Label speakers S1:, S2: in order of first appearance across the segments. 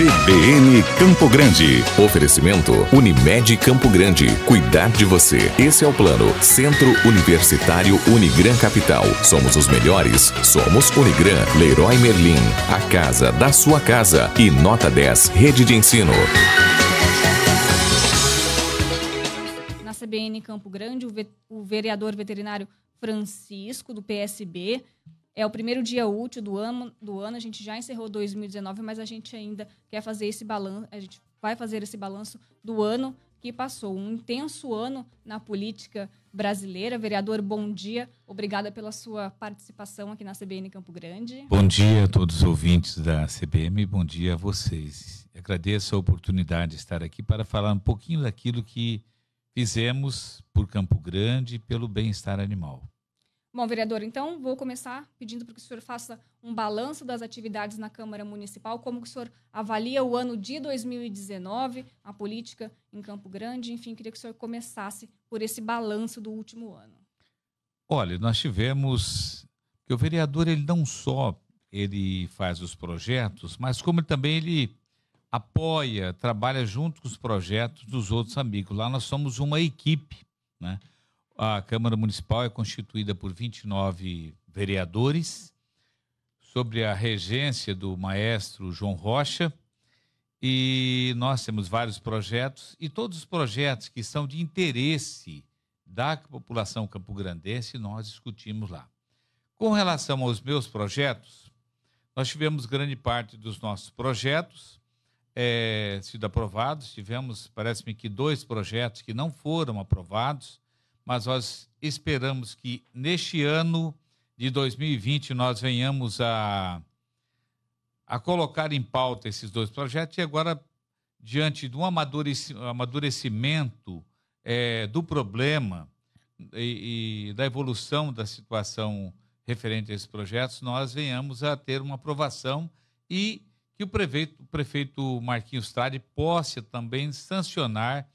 S1: CBN Campo Grande. Oferecimento Unimed Campo Grande. Cuidar de você. Esse é o plano. Centro Universitário Unigran Capital. Somos os melhores. Somos Unigran. Leroy Merlin. A casa da sua casa. E Nota 10 Rede de Ensino.
S2: Na CBN Campo Grande, o, o vereador veterinário Francisco, do PSB, é o primeiro dia útil do ano, do ano. A gente já encerrou 2019, mas a gente ainda quer fazer esse balanço. A gente vai fazer esse balanço do ano que passou. Um intenso ano na política brasileira. Vereador, bom dia. Obrigada pela sua participação aqui na CBN Campo Grande. Bom
S1: dia a todos os ouvintes da CBM. Bom dia a vocês. Agradeço a oportunidade de estar aqui para falar um pouquinho daquilo que fizemos por Campo Grande e pelo bem-estar animal.
S2: Bom, vereador, então vou começar pedindo para que o senhor faça um balanço das atividades na Câmara Municipal, como que o senhor avalia o ano de 2019, a política em Campo Grande, enfim, queria que o senhor começasse por esse balanço do último ano.
S1: Olha, nós tivemos que o vereador ele não só ele faz os projetos, mas como também ele apoia, trabalha junto com os projetos dos outros amigos. Lá nós somos uma equipe, né? A Câmara Municipal é constituída por 29 vereadores, sobre a regência do maestro João Rocha. E nós temos vários projetos, e todos os projetos que são de interesse da população campograndense, nós discutimos lá. Com relação aos meus projetos, nós tivemos grande parte dos nossos projetos é, sido aprovados, tivemos, parece-me que, dois projetos que não foram aprovados, mas nós esperamos que neste ano de 2020 nós venhamos a, a colocar em pauta esses dois projetos e agora, diante de um amadurecimento é, do problema e, e da evolução da situação referente a esses projetos, nós venhamos a ter uma aprovação e que o prefeito, o prefeito Marquinhos Trade possa também sancionar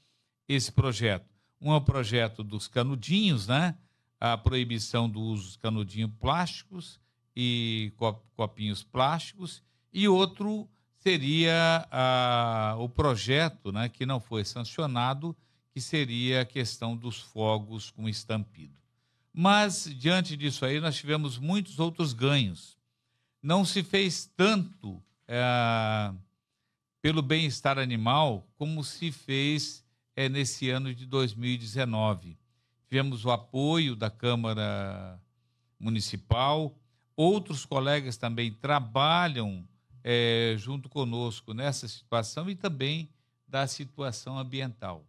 S1: esse projeto. Um é o projeto dos canudinhos, né? A proibição do uso de canudinhos plásticos e copinhos plásticos. E outro seria o projeto, né, que não foi sancionado, que seria a questão dos fogos com estampido. Mas, diante disso aí, nós tivemos muitos outros ganhos. Não se fez tanto eh, pelo bem-estar animal como se fez é, nesse ano de 2019. Tivemos o apoio da Câmara Municipal, outros colegas também trabalham é, junto conosco nessa situação e também da situação ambiental.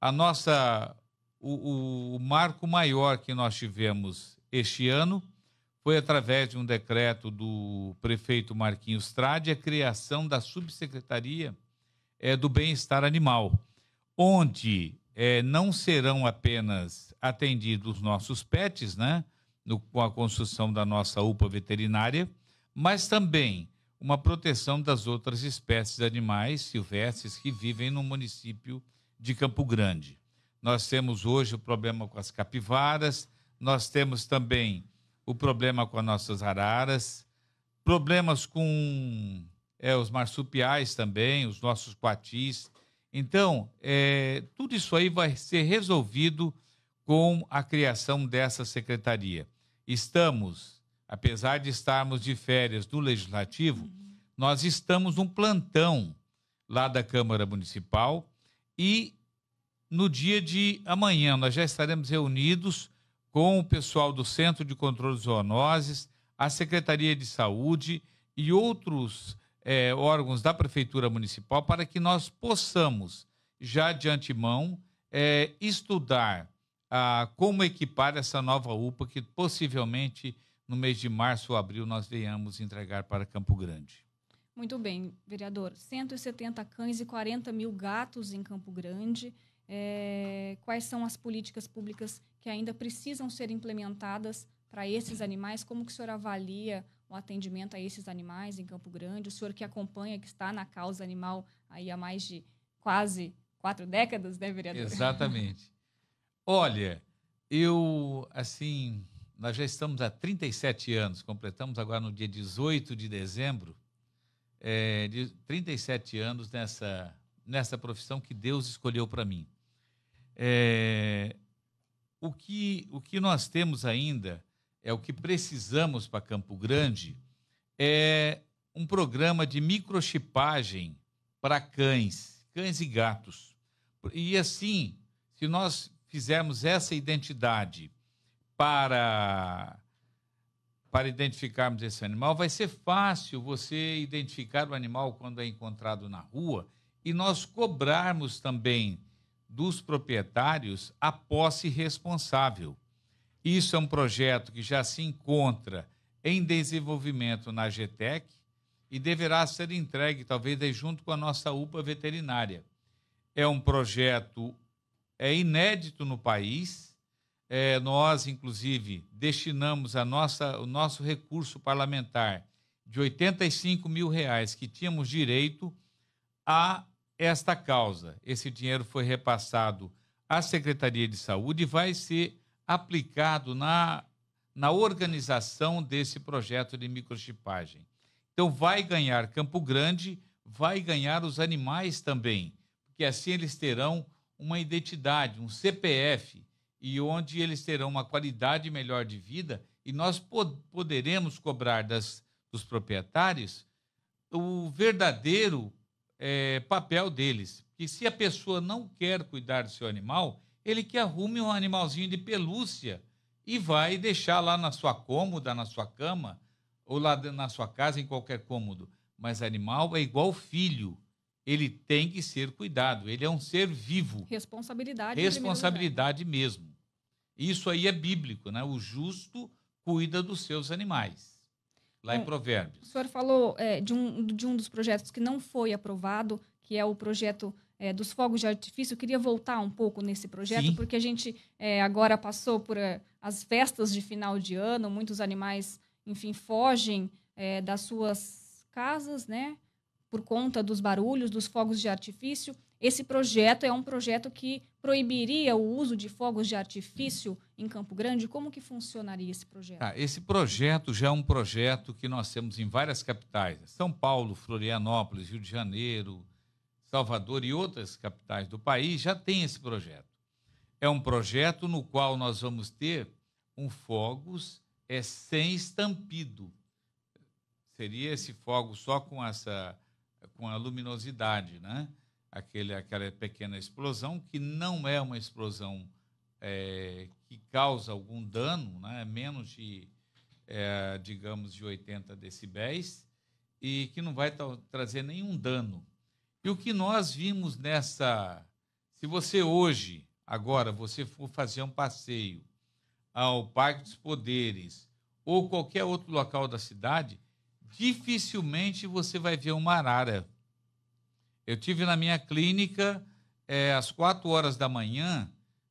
S1: A nossa, o, o, o marco maior que nós tivemos este ano foi através de um decreto do prefeito Marquinhos Trade a criação da subsecretaria é, do bem-estar animal onde é, não serão apenas atendidos nossos PETs, né, no, com a construção da nossa UPA veterinária, mas também uma proteção das outras espécies de animais silvestres que vivem no município de Campo Grande. Nós temos hoje o problema com as capivaras, nós temos também o problema com as nossas araras, problemas com é, os marsupiais também, os nossos coatis, então, é, tudo isso aí vai ser resolvido com a criação dessa secretaria. Estamos, apesar de estarmos de férias do Legislativo, uhum. nós estamos um plantão lá da Câmara Municipal e no dia de amanhã nós já estaremos reunidos com o pessoal do Centro de Controle de Zoonoses, a Secretaria de Saúde e outros é, órgãos da Prefeitura Municipal para que nós possamos, já de antemão, é, estudar como equipar essa nova UPA que possivelmente no mês de março ou abril nós venhamos entregar para Campo Grande.
S2: Muito bem, vereador. 170 cães e 40 mil gatos em Campo Grande. É, quais são as políticas públicas que ainda precisam ser implementadas para esses animais? Como que o senhor avalia um atendimento a esses animais em Campo Grande. O senhor que acompanha, que está na causa animal aí há mais de quase quatro décadas, né, vereador? Exatamente.
S1: Olha, eu, assim, nós já estamos há 37 anos, completamos agora no dia 18 de dezembro, é, de 37 anos nessa, nessa profissão que Deus escolheu para mim. É, o, que, o que nós temos ainda é o que precisamos para Campo Grande, é um programa de microchipagem para cães, cães e gatos. E assim, se nós fizermos essa identidade para para identificarmos esse animal, vai ser fácil você identificar o animal quando é encontrado na rua e nós cobrarmos também dos proprietários a posse responsável. Isso é um projeto que já se encontra em desenvolvimento na GTEC e deverá ser entregue, talvez, junto com a nossa UPA veterinária. É um projeto é inédito no país. É, nós, inclusive, destinamos a nossa, o nosso recurso parlamentar de 85 mil reais que tínhamos direito a esta causa. Esse dinheiro foi repassado à Secretaria de Saúde e vai ser aplicado na, na organização desse projeto de microchipagem. Então, vai ganhar Campo Grande, vai ganhar os animais também, porque assim eles terão uma identidade, um CPF, e onde eles terão uma qualidade melhor de vida, e nós pod poderemos cobrar das, dos proprietários o verdadeiro é, papel deles. E se a pessoa não quer cuidar do seu animal, ele que arrume um animalzinho de pelúcia e vai deixar lá na sua cômoda, na sua cama, ou lá na sua casa, em qualquer cômodo. Mas animal é igual filho. Ele tem que ser cuidado. Ele é um ser vivo.
S2: Responsabilidade. Responsabilidade
S1: mesmo. Isso aí é bíblico, né? O justo cuida dos seus animais. Lá Bom, em é, Provérbios.
S2: O senhor falou é, de, um, de um dos projetos que não foi aprovado, que é o projeto é, dos fogos de artifício, eu queria voltar um pouco nesse projeto, Sim. porque a gente é, agora passou por é, as festas de final de ano, muitos animais, enfim, fogem é, das suas casas, né? Por conta dos barulhos, dos fogos de artifício. Esse projeto é um projeto que proibiria o uso de fogos de artifício em Campo Grande? Como que funcionaria esse projeto? Ah,
S1: esse projeto já é um projeto que nós temos em várias capitais. São Paulo, Florianópolis, Rio de Janeiro, Salvador e outras capitais do país já têm esse projeto. É um projeto no qual nós vamos ter um fogos é, sem estampido. Seria esse fogo só com essa com a luminosidade, né? Aquele, aquela pequena explosão que não é uma explosão é, que causa algum dano, né? É menos de, é, digamos, de 80 decibéis, e que não vai trazer nenhum dano. E o que nós vimos nessa. Se você hoje, agora, você for fazer um passeio ao Parque dos Poderes ou qualquer outro local da cidade, dificilmente você vai ver uma arara. Eu tive na minha clínica é, às 4 horas da manhã,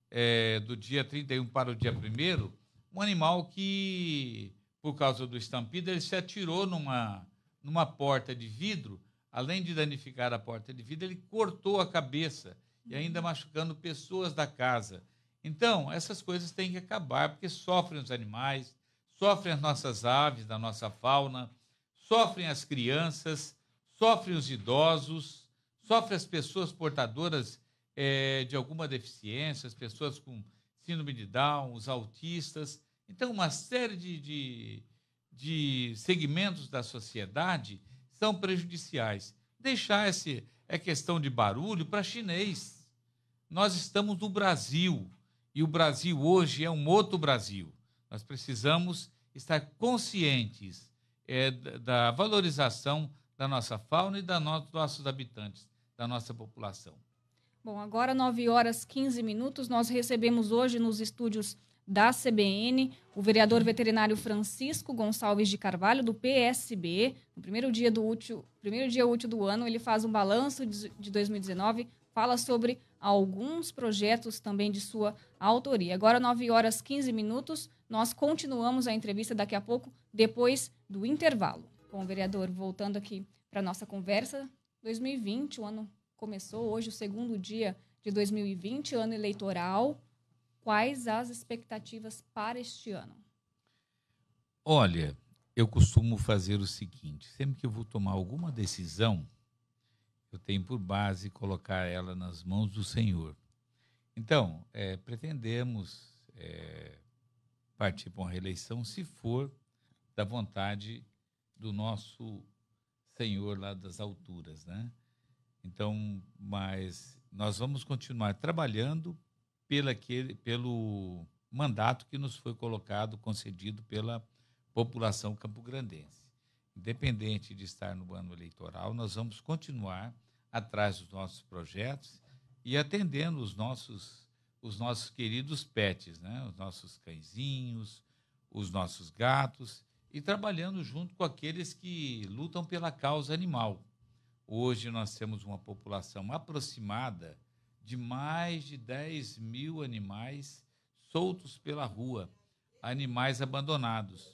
S1: é, do dia 31 para o dia 1, um animal que, por causa do estampido, ele se atirou numa, numa porta de vidro além de danificar a porta de vidro, ele cortou a cabeça e ainda uhum. machucando pessoas da casa. Então, essas coisas têm que acabar, porque sofrem os animais, sofrem as nossas aves, da nossa fauna, sofrem as crianças, sofrem os idosos, sofrem as pessoas portadoras é, de alguma deficiência, as pessoas com síndrome de Down, os autistas. Então, uma série de, de, de segmentos da sociedade são prejudiciais. Deixar esse é questão de barulho para chinês. Nós estamos no Brasil e o Brasil hoje é um outro Brasil. Nós precisamos estar conscientes é, da valorização da nossa fauna e da no, dos nossos habitantes, da nossa população.
S2: Bom, agora 9 horas 15 minutos, nós recebemos hoje nos estúdios da CBN, o vereador veterinário Francisco Gonçalves de Carvalho, do PSB, no primeiro dia, do útil, primeiro dia útil do ano, ele faz um balanço de 2019, fala sobre alguns projetos também de sua autoria. Agora, 9 horas 15 minutos, nós continuamos a entrevista daqui a pouco, depois do intervalo. Bom, vereador, voltando aqui para nossa conversa, 2020, o ano começou hoje, o segundo dia de 2020, ano eleitoral. Quais as expectativas para este ano?
S1: Olha, eu costumo fazer o seguinte: sempre que eu vou tomar alguma decisão, eu tenho por base colocar ela nas mãos do Senhor. Então, é, pretendemos é, partir para uma reeleição, se for da vontade do nosso Senhor lá das alturas, né? Então, mas nós vamos continuar trabalhando pelaquele, pelo mandato que nos foi colocado, concedido pela população campograndense. Independente de estar no ano eleitoral, nós vamos continuar atrás dos nossos projetos e atendendo os nossos, os nossos queridos pets, né? os nossos cãezinhos, os nossos gatos, e trabalhando junto com aqueles que lutam pela causa animal. Hoje nós temos uma população aproximada de mais de 10 mil animais soltos pela rua, animais abandonados.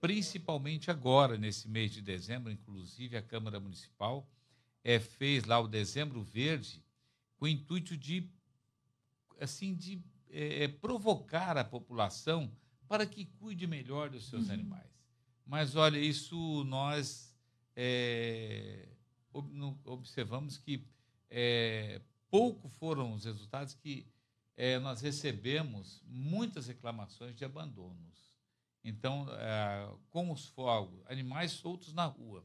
S1: Principalmente agora, nesse mês de dezembro, inclusive a Câmara Municipal é, fez lá o Dezembro Verde com o intuito de, assim, de é, provocar a população para que cuide melhor dos seus uhum. animais. Mas olha, isso nós é, observamos que é, pouco foram os resultados que é, nós recebemos muitas reclamações de abandonos. Então, é, com os fogos, animais soltos na rua.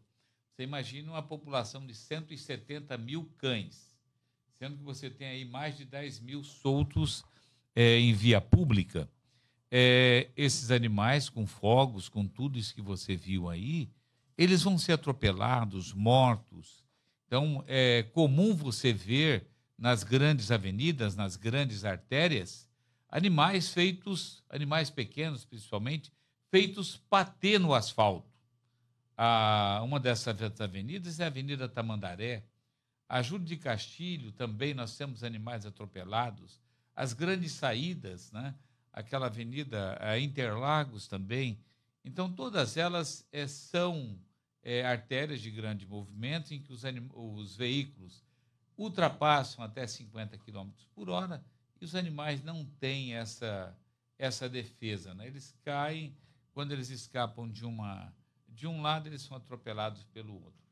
S1: Você imagina uma população de 170 mil cães, sendo que você tem aí mais de 10 mil soltos é, em via pública. É, esses animais com fogos, com tudo isso que você viu aí, eles vão ser atropelados, mortos. Então, é comum você ver nas grandes avenidas, nas grandes artérias, animais feitos, animais pequenos principalmente, feitos patê no asfalto. Ah, uma dessas avenidas é a Avenida Tamandaré. A Júlio de Castilho também nós temos animais atropelados. As grandes saídas, né? aquela avenida a Interlagos também. Então, todas elas é, são é, artérias de grande movimento em que os, os veículos ultrapassam até 50 km por hora e os animais não têm essa, essa defesa. Né? Eles caem, quando eles escapam de, uma, de um lado, eles são atropelados pelo outro.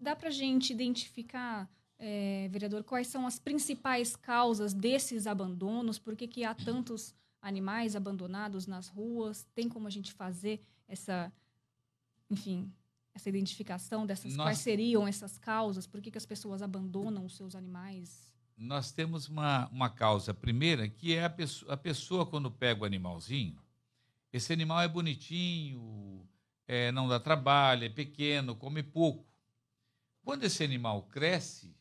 S2: Dá para a gente identificar, é, vereador, quais são as principais causas desses abandonos? Por que, que há tantos animais abandonados nas ruas? Tem como a gente fazer essa, enfim, essa identificação dessas Nós... quais seriam essas causas? Por que, que as pessoas abandonam os seus animais?
S1: Nós temos uma, uma causa primeira, que é a pessoa, a pessoa quando pega o animalzinho, esse animal é bonitinho, é, não dá trabalho, é pequeno, come pouco. Quando esse animal cresce,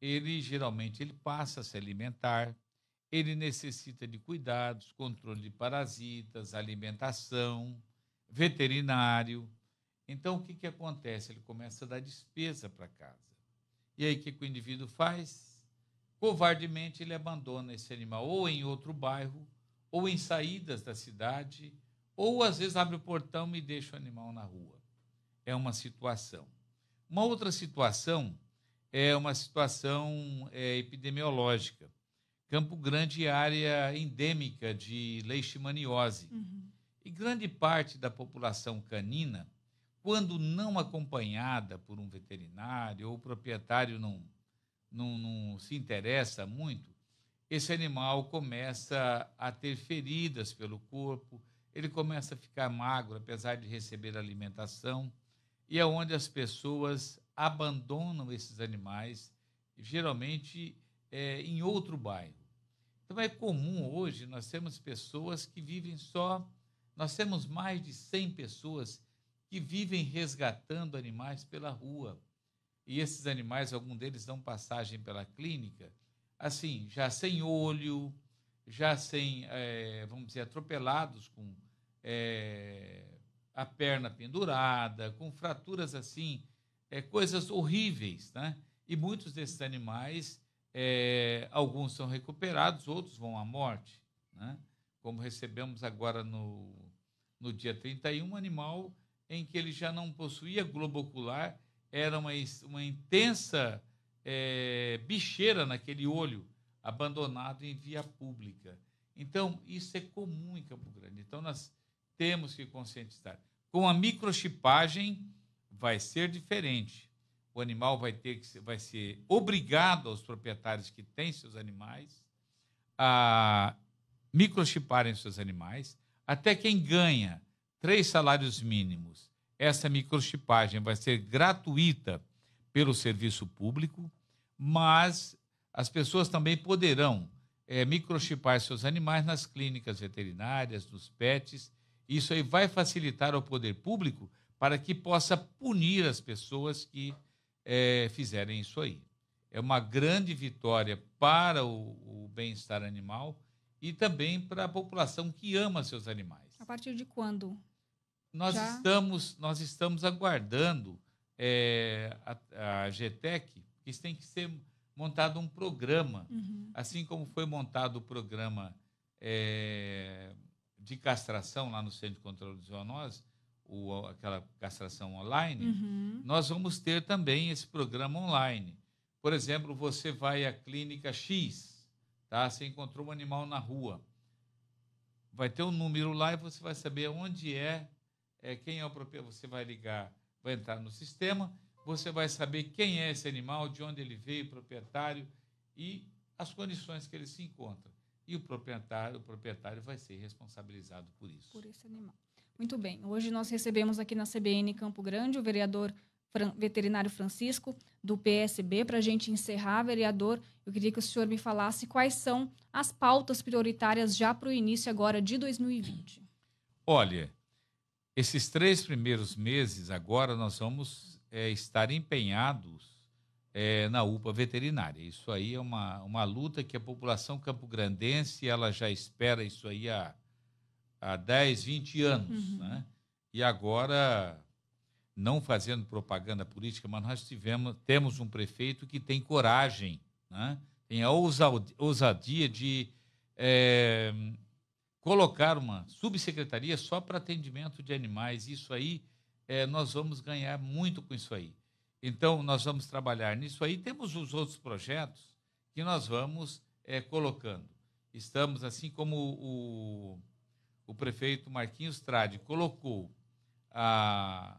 S1: ele geralmente ele passa a se alimentar, ele necessita de cuidados, controle de parasitas, alimentação, veterinário. Então, o que, que acontece? Ele começa a dar despesa para casa. E aí, o que, que o indivíduo faz? Covardemente, ele abandona esse animal ou em outro bairro, ou em saídas da cidade, ou às vezes abre o portão e deixa o animal na rua. É uma situação. Uma outra situação é uma situação é, epidemiológica. Campo Grande é área endêmica de leishmaniose. Uhum. E grande parte da população canina quando não acompanhada por um veterinário ou o proprietário não, não, não se interessa muito, esse animal começa a ter feridas pelo corpo, ele começa a ficar magro, apesar de receber alimentação, e é onde as pessoas abandonam esses animais, geralmente é, em outro bairro. Então é comum hoje nós temos pessoas que vivem só, nós temos mais de 100 pessoas que vivem resgatando animais pela rua. E esses animais, algum deles dão passagem pela clínica, assim, já sem olho, já sem, é, vamos dizer, atropelados, com é, a perna pendurada, com fraturas assim, é, coisas horríveis, né? E muitos desses animais, é, alguns são recuperados, outros vão à morte, né? Como recebemos agora no, no dia 31, um animal em que ele já não possuía globo ocular, era uma, uma intensa é, bicheira naquele olho, abandonado em via pública. Então, isso é comum em Campo Grande. Então, nós temos que conscientizar. Com a microchipagem, vai ser diferente. O animal vai ter que vai ser obrigado aos proprietários que têm seus animais a microchiparem seus animais. Até quem ganha três salários mínimos. Essa microchipagem vai ser gratuita pelo serviço público, mas as pessoas também poderão é, microchipar seus animais nas clínicas veterinárias, nos pets. Isso aí vai facilitar ao poder público para que possa punir as pessoas que é, fizerem isso aí. É uma grande vitória para o, o bem-estar animal e também para a população que ama seus animais.
S2: A partir de quando nós Já?
S1: estamos nós estamos aguardando é, a, a GTEC, que tem que ser montado um programa, uhum. assim como foi montado o programa é, de castração lá no Centro de Controle de Zoonose, o, aquela castração online, uhum. nós vamos ter também esse programa online. Por exemplo, você vai à clínica X, tá? Você encontrou um animal na rua. Vai ter um número lá e você vai saber onde é é, quem é o proprietário, você vai ligar, vai entrar no sistema, você vai saber quem é esse animal, de onde ele veio, proprietário e as condições que ele se encontra. E o proprietário, o proprietário vai ser responsabilizado por isso. Por esse animal.
S2: Muito bem. Hoje nós recebemos aqui na CBN Campo Grande o vereador veterinário Francisco, do PSB. Para a gente encerrar, vereador, eu queria que o senhor me falasse quais são as pautas prioritárias já para o início agora de 2020.
S1: Olha, esses três primeiros meses, agora nós vamos é, estar empenhados é, na UPA veterinária. Isso aí é uma, uma luta que a população campograndense ela já espera isso aí há, há 10, 20 anos. Uhum. Né? E agora, não fazendo propaganda política, mas nós tivemos, temos um prefeito que tem coragem, né? tem a ousadia de é, colocar uma subsecretaria só para atendimento de animais. Isso aí, é, nós vamos ganhar muito com isso aí. Então, nós vamos trabalhar nisso aí. Temos os outros projetos que nós vamos é, colocando. Estamos, assim como o, o prefeito Marquinhos Trade colocou a,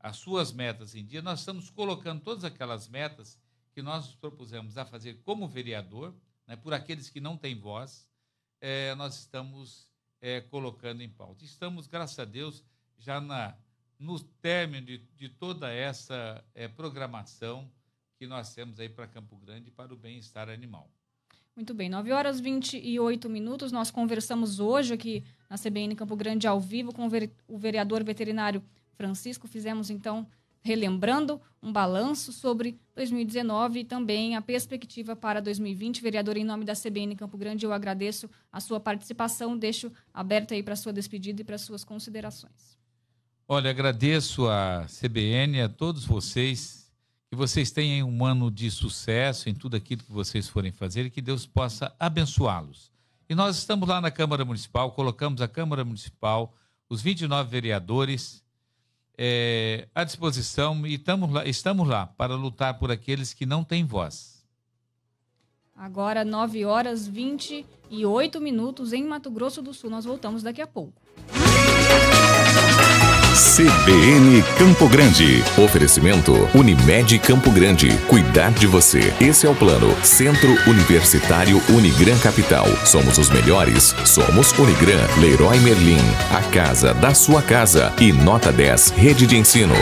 S1: as suas metas em dia, nós estamos colocando todas aquelas metas que nós nos propusemos a fazer como vereador, né, por aqueles que não têm voz, é, nós estamos é, colocando em pauta. Estamos, graças a Deus, já na, no término de, de toda essa é, programação que nós temos aí para Campo Grande para o bem-estar animal.
S2: Muito bem, 9 horas 28 minutos. Nós conversamos hoje aqui na CBN Campo Grande ao vivo com o vereador veterinário Francisco. Fizemos então relembrando um balanço sobre 2019 e também a perspectiva para 2020. Vereador, em nome da CBN Campo Grande, eu agradeço a sua participação, deixo aberta aí para sua despedida e para suas considerações.
S1: Olha, agradeço a CBN, a todos vocês, que vocês tenham um ano de sucesso em tudo aquilo que vocês forem fazer e que Deus possa abençoá-los. E nós estamos lá na Câmara Municipal, colocamos a Câmara Municipal, os 29 vereadores, é, à disposição e estamos lá, estamos lá para lutar por aqueles que não têm voz.
S2: Agora, 9 horas 28 minutos em Mato Grosso do Sul. Nós voltamos daqui a
S1: pouco. CBN Campo Grande. Oferecimento Unimed Campo Grande. Cuidar de você. Esse é o plano. Centro Universitário Unigran Capital. Somos os melhores. Somos Unigran. Leroy Merlin. A casa da sua casa. E nota 10. Rede de ensino.